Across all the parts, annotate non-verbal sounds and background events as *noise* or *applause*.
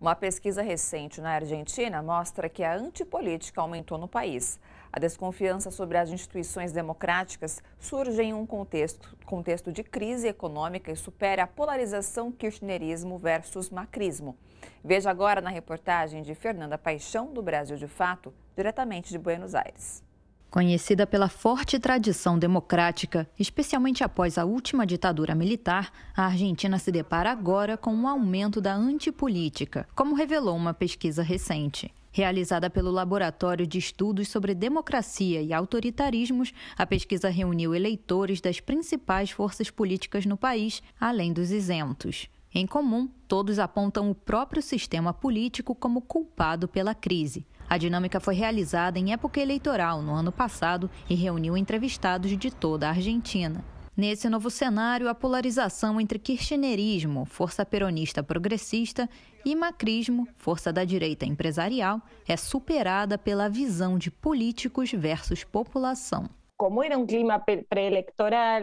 Uma pesquisa recente na Argentina mostra que a antipolítica aumentou no país. A desconfiança sobre as instituições democráticas surge em um contexto, contexto de crise econômica e supera a polarização kirchnerismo versus macrismo. Veja agora na reportagem de Fernanda Paixão, do Brasil de Fato, diretamente de Buenos Aires. Conhecida pela forte tradição democrática, especialmente após a última ditadura militar, a Argentina se depara agora com um aumento da antipolítica, como revelou uma pesquisa recente. Realizada pelo Laboratório de Estudos sobre Democracia e Autoritarismos, a pesquisa reuniu eleitores das principais forças políticas no país, além dos isentos. Em comum, todos apontam o próprio sistema político como culpado pela crise. A dinâmica foi realizada em época eleitoral no ano passado e reuniu entrevistados de toda a Argentina. Nesse novo cenário, a polarização entre kirchnerismo, força peronista progressista, e macrismo, força da direita empresarial, é superada pela visão de políticos versus população. Como era um clima pré-eleitoral,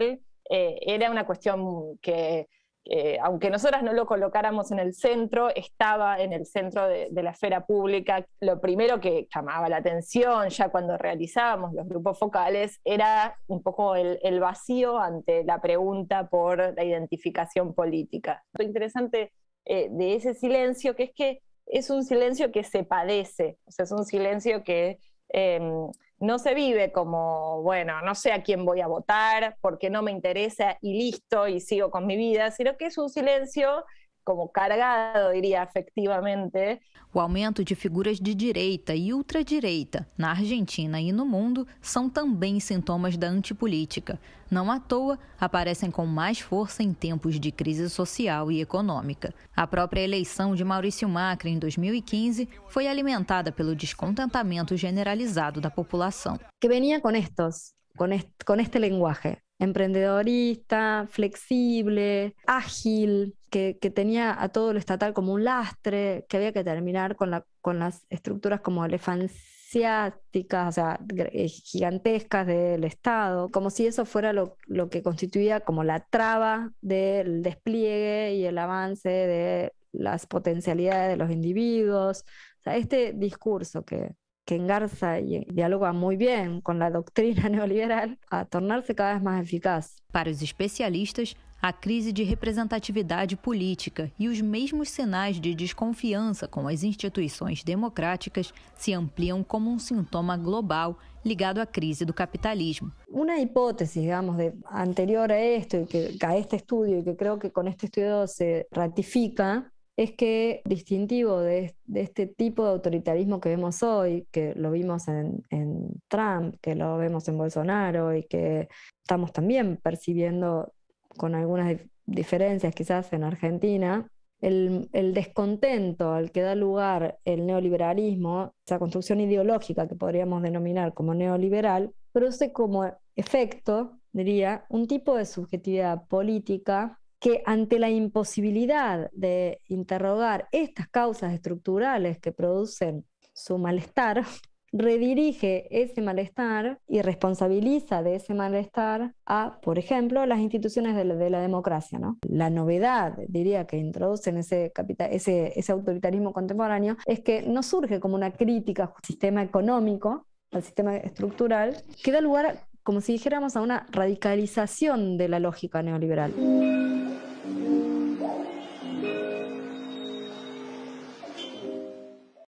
eh, era uma questão que Eh, aunque nosotras no lo colocáramos en el centro, estaba en el centro de, la esfera pública. Lo primero que llamaba la atención ya cuando realizábamos los grupos focales era un poco el, vacío ante la pregunta por la identificación política. Lo interesante eh, de ese silencio que es que es un silencio que se padece, o sea, es un silencio que... Em, no se vive como, bueno, no sé a quién voy a votar, porque no me interesa y listo, y sigo con mi vida, sino que es un silencio como cargado, diria efetivamente. O aumento de figuras de direita e ultradireita na Argentina e no mundo são também sintomas da antipolítica. Não à toa, aparecem com mais força em tempos de crise social e econômica. A própria eleição de Maurício Macri em 2015 foi alimentada pelo descontentamento generalizado da população. Que venia com com este, com este linguagem. emprendedorista, flexible, ágil, que, tenía a todo lo estatal como un lastre, que había que terminar con, las estructuras como elefanciásticas, o sea, eh, gigantescas del Estado, como si eso fuera lo, lo que constituía como la traba del despliegue y el avance de las potencialidades de los individuos. O sea, este discurso que, que engarza y eh, dialoga muy bien con la doctrina *laughs* neoliberal, a tornar-se cada vez mais eficaz. Para os especialistas, a crise de representatividade política e os mesmos sinais de desconfiança com as instituições democráticas se ampliam como um sintoma global ligado à crise do capitalismo. Uma hipótese, digamos, de, anterior a esto, que, a este estudo, e que creo que com este estudo se ratifica, es que distintivo de, este tipo de autoritarismo que vemos hoy, que lo vimos en, Trump, que lo vemos en Bolsonaro y que estamos también percibiendo con algunas diferencias quizás en Argentina, el, el, descontento al que da lugar el neoliberalismo, esa construcción ideológica que podríamos denominar como neoliberal, produce como efecto, diría, un tipo de subjetividad política que ante la imposibilidad de interrogar estas causas estructurales que producen su malestar, *laughs* redirige ese malestar y responsabiliza de ese malestar a, por ejemplo, las instituciones de la, democracia. La novedad, diría, que introducen ese, capital, ese, ese autoritarismo contemporáneo es que no surge como una crítica al sistema económico, al sistema estructural, que da lugar, como si dijéramos, a una radicalización de la lógica neoliberal. Thank you.